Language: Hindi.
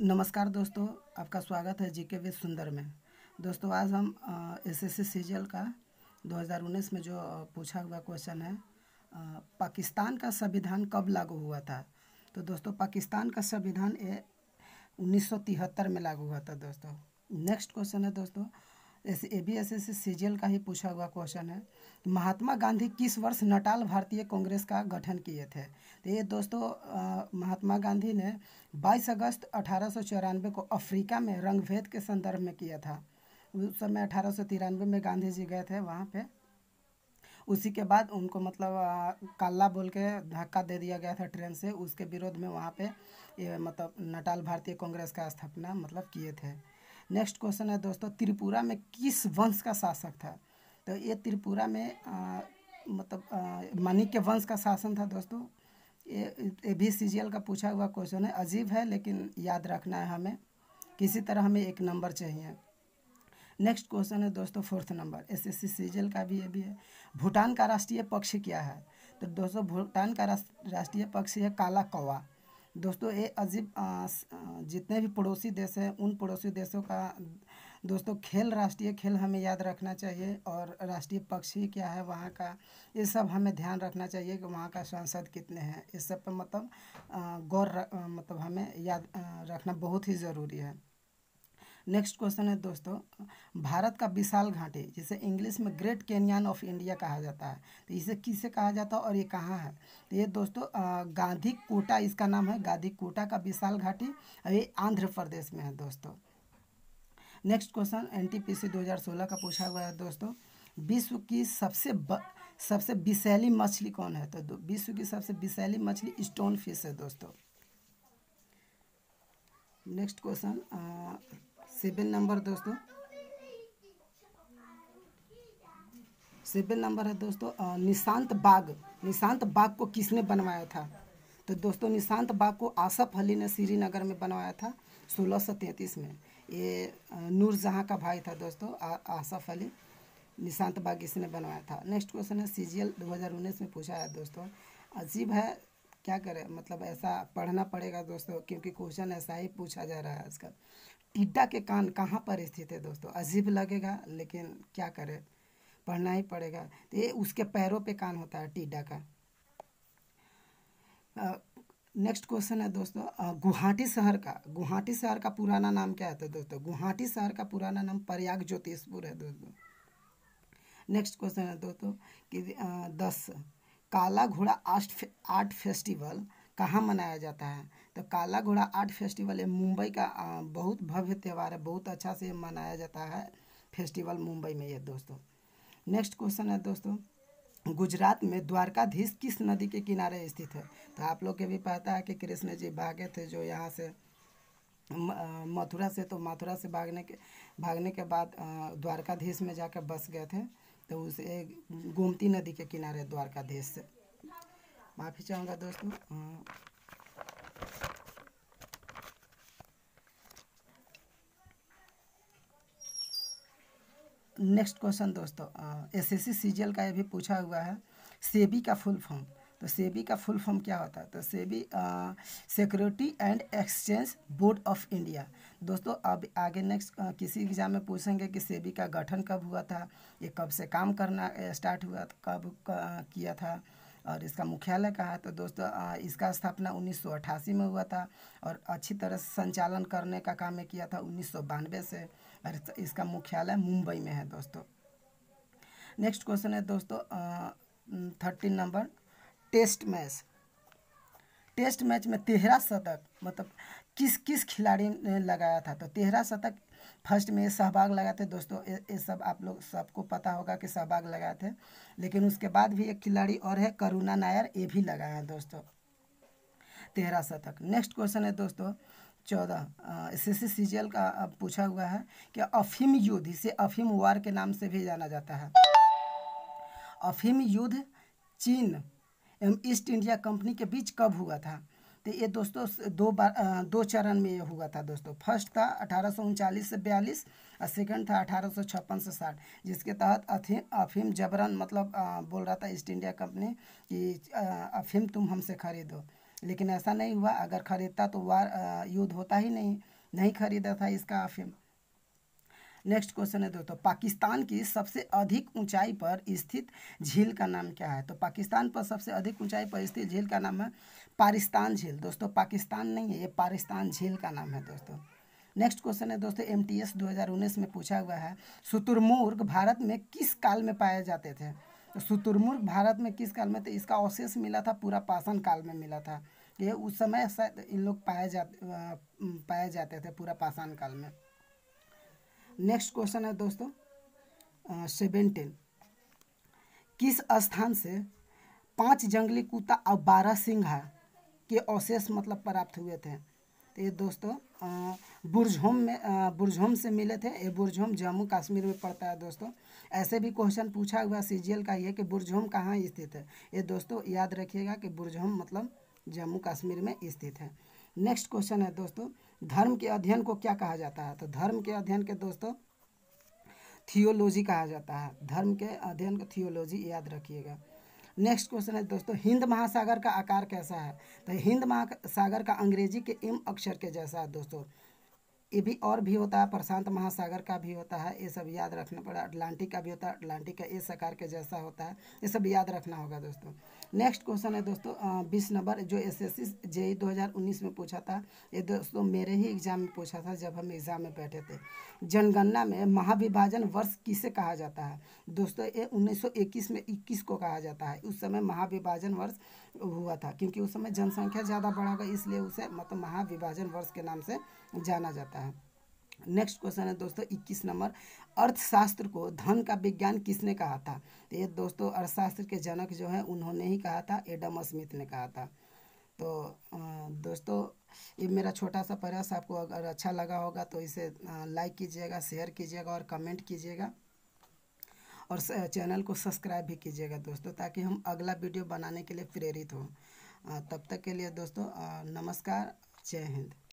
नमस्कार दोस्तों आपका स्वागत है जीके विद सुंदर में दोस्तों आज हम एसएससी सीजल का 2019 में जो पूछा हुआ क्वेश्चन है आ, पाकिस्तान का संविधान कब लागू हुआ था तो दोस्तों पाकिस्तान का संविधान उन्नीस में लागू हुआ था दोस्तों नेक्स्ट क्वेश्चन है दोस्तों ऐसे A B S S C G का ही पूछा हुआ क्वेश्चन है तो महात्मा गांधी किस वर्ष नटाल भारतीय कांग्रेस का गठन किए थे तो ये दोस्तों महात्मा गांधी ने 22 अगस्त अठारह को अफ्रीका में रंगभेद के संदर्भ में किया था उस समय अठारह में गांधी जी गए थे वहाँ पे उसी के बाद उनको मतलब काला बोल के धक्का दे दिया गया था ट्रेन से उसके विरोध में वहाँ पे ये मतलब नटाल भारतीय कांग्रेस का स्थापना मतलब किए थे नेक्स्ट क्वेश्चन है दोस्तों त्रिपुरा में किस वंश का शासक था तो ये त्रिपुरा में आ, मतलब के वंश का शासन था दोस्तों ये ए भी सीजीएल का पूछा हुआ क्वेश्चन है अजीब है लेकिन याद रखना है हमें किसी तरह हमें एक नंबर चाहिए नेक्स्ट क्वेश्चन है दोस्तों fourth number S S C L का भी ये भी है भूटान का राष्ट्रीय पक्ष क्या है तो दोस्तों भूटान का राष्ट्रीय पक्ष है काला कौवा दोस्तों ये अजीब जितने भी पड़ोसी देश हैं उन पड़ोसी देशों का दोस्तों खेल राष्ट्रीय खेल हमें याद रखना चाहिए और राष्ट्रीय पक्षी क्या है वहाँ का ये सब हमें ध्यान रखना चाहिए कि वहाँ का सांसद कितने हैं इस सब पर मतलब गौर मतलब हमें याद रखना बहुत ही ज़रूरी है नेक्स्ट क्वेश्चन है दोस्तों भारत का विशाल घाटी जिसे इंग्लिश में ग्रेट कैनियन ऑफ इंडिया कहा जाता है तो इसे किसे कहा जाता है और ये कहाँ है तो ये दोस्तों गांधी कोटा इसका नाम है गांधी कोटा का विशाल घाटी और ये आंध्र प्रदेश में है दोस्तों नेक्स्ट क्वेश्चन एनटीपीसी 2016 का पूछा हुआ है दोस्तों विश्व की सबसे ब, सबसे विशैली मछली कौन है तो विश्व की सबसे विशैली मछली स्टोन फिश है दोस्तों नेक्स्ट क्वेश्चन सिबिल नंबर दोस्तों सिबिल नंबर है दोस्तों निशांत बाग निशांत बाग को किसने बनवाया था तो दोस्तों निशांत बाग को आसफ अली ने श्रीनगर में बनवाया था सोलह सौ तैंतीस में ये नूरजहाँ का भाई था दोस्तों आसफ अली निशांत बाग इसने बनवाया था नेक्स्ट क्वेश्चन है सीजीएल 2019 में पूछा है दोस्तों अजीब है क्या करें मतलब ऐसा पढ़ना पड़ेगा दोस्तों क्योंकि क्वेश्चन ऐसा ही पूछा जा रहा है आजकल टिड्डा के कान कहाँ पर स्थित है दोस्तों अजीब लगेगा लेकिन क्या करें पढ़ना ही पड़ेगा तो ये उसके पैरों पे कान होता है टिड्डा का नेक्स्ट क्वेश्चन है दोस्तों गुवाहाटी शहर का गुवाहाटी शहर का पुराना नाम क्या है तो दोस्तों गुवाहाटी शहर का पुराना नाम प्रयाग ज्योतिषपुर है दोस्तों नेक्स्ट क्वेश्चन है दोस्तों कि दस काला घोड़ा आर्ट फे, आर्ट फेस्टिवल कहाँ मनाया जाता है तो काला घोड़ा आर्ट फेस्टिवल ये मुंबई का बहुत भव्य त्यौहार है बहुत अच्छा से मनाया जाता है फेस्टिवल मुंबई में ये दोस्तों नेक्स्ट क्वेश्चन है दोस्तों गुजरात में द्वारकाधीश किस नदी के किनारे स्थित है तो आप लोग के भी पता है कि कृष्ण जी भागे थे जो यहाँ से मथुरा से तो मथुरा से भागने के भागने के बाद द्वारकाधीश में जाकर बस गए थे तो उसे गोमती नदी के किनारे से माफ़ी चाहूँगा दोस्तों नेक्स्ट हम्म। क्वेश्चन दोस्तों एसएससी एस का ये भी पूछा हुआ है सेबी का फुल फॉर्म तो सेबी का फुल फॉर्म क्या होता है तो SEBI security and exchange board of India दोस्तों अब आगे नेक्स्ट किसी एग्जाम में पूछेंगे कि सेबी का गठन कब हुआ था ये कब से काम करना स्टार्ट हुआ कब किया था और इसका मुख्यालय कहाँ है तो दोस्तों इसका स्थापना 1988 में हुआ था और अच्छी तरह से संचालन करने का काम किया था उन्नीस से और इसका मुख्यालय मुंबई में है दोस्तों नेक्स्ट क्वेश्चन है दोस्तों thirteen number test match test match में तेहरा शतक मतलब किस किस खिलाड़ी ने लगाया था तो तेहरा शतक फर्स्ट में सहभाग लगाए थे दोस्तों ये सब आप लोग सबको पता होगा कि सहभाग लगाए थे लेकिन उसके बाद भी एक खिलाड़ी और है करुणा नायर ये भी लगाए हैं दोस्तों तेरह शतक नेक्स्ट क्वेश्चन है दोस्तों चौदह S S C G L का पूछा हुआ है कि अफीम युद्ध इसे अफीम वार के नाम से भी जाना जाता है अफीम युद्ध चीन एवं ईस्ट इंडिया कंपनी के बीच कब हुआ था तो ये दोस्तों दो बार दो चरण में ये हुआ था दोस्तों फर्स्ट था अठारह से बयालीस और सेकंड था अठारह से साठ जिसके तहत अफीम अफीम जबरन मतलब आ, बोल रहा था ईस्ट इंडिया कंपनी कि अफीम तुम हमसे खरीदो लेकिन ऐसा नहीं हुआ अगर खरीदता तो वार युद्ध होता ही नहीं नहीं खरीदा था इसका अफीम नेक्स्ट क्वेश्चन है दोस्तों पाकिस्तान की सबसे अधिक ऊंचाई पर स्थित झील का नाम क्या है तो पाकिस्तान पर सबसे अधिक ऊंचाई पर स्थित झील का नाम है पारिस्तान झील दोस्तों पाकिस्तान नहीं है ये पारिस्तान झील का नाम है दोस्तों नेक्स्ट क्वेश्चन है दोस्तों एम टी एस दो हज़ार उन्नीस में पूछा हुआ है शुतुरमुर्ग भारत में किस काल में पाए जाते थे तो शुतुरमुर्ग भारत में किस काल में तो इसका अवशेष मिला था पूरा पाषाण काल में मिला था ये उस समय शायद इन लोग पाए जाते पाए जाते थे पूरा पाषाण काल में नेक्स्ट क्वेश्चन है दोस्तों सेवेंटीन किस स्थान से पांच जंगली कुत्ता और बारह सिंघा के अवशेष मतलब प्राप्त हुए थे तो ये दोस्तों बुरझोम में बुरझोम से मिले थे ये बुरझोम जम्मू कश्मीर में पड़ता है दोस्तों ऐसे भी क्वेश्चन पूछा हुआ सी का ये कि बुरझोम कहाँ स्थित है ये दोस्तों याद रखिएगा कि बुरझोम मतलब जम्मू कश्मीर में स्थित है नेक्स्ट क्वेश्चन है दोस्तों धर्म के अध्ययन को क्या कहा जाता है तो धर्म के अध्ययन के दोस्तों थियोलॉजी कहा जाता है धर्म के अध्ययन को थियोलॉजी याद रखिएगा नेक्स्ट क्वेश्चन है दोस्तों हिंद महासागर का आकार कैसा है तो हिंद महासागर का अंग्रेजी के एम अक्षर के जैसा है दोस्तों ये भी और भी होता है प्रशांत महासागर का भी होता है ये सब याद रखना पड़ा अटलांटिक का भी होता है अटलांटिक का ए सकार के जैसा होता है ये सब याद रखना होगा दोस्तों नेक्स्ट क्वेश्चन है दोस्तों बीस नंबर जो एस एस सी जे दो हज़ार उन्नीस में पूछा था ये दोस्तों मेरे ही एग्जाम में पूछा था जब हम एग्जाम में बैठे थे जनगणना में महाविभाजन वर्ष किसे कहा जाता है दोस्तों ये उन्नीस सौ इक्कीस में इक्कीस को कहा जाता है उस समय महाविभाजन वर्ष हुआ था क्योंकि उस समय जनसंख्या ज़्यादा बढ़ा गई इसलिए उसे मतलब महाविभाजन वर्ष के नाम से जाना जाता है नेक्स्ट क्वेश्चन है दोस्तों इक्कीस नंबर अर्थशास्त्र को धन का विज्ञान किसने कहा था तो ये दोस्तों अर्थशास्त्र के जनक जो है उन्होंने ही कहा था एडम स्मिथ ने कहा था तो दोस्तों ये मेरा छोटा सा प्रयास आपको अगर अच्छा लगा होगा तो इसे लाइक कीजिएगा शेयर कीजिएगा और कमेंट कीजिएगा और चैनल को सब्सक्राइब भी कीजिएगा दोस्तों ताकि हम अगला वीडियो बनाने के लिए प्रेरित हों तब तक के लिए दोस्तों नमस्कार जय हिंद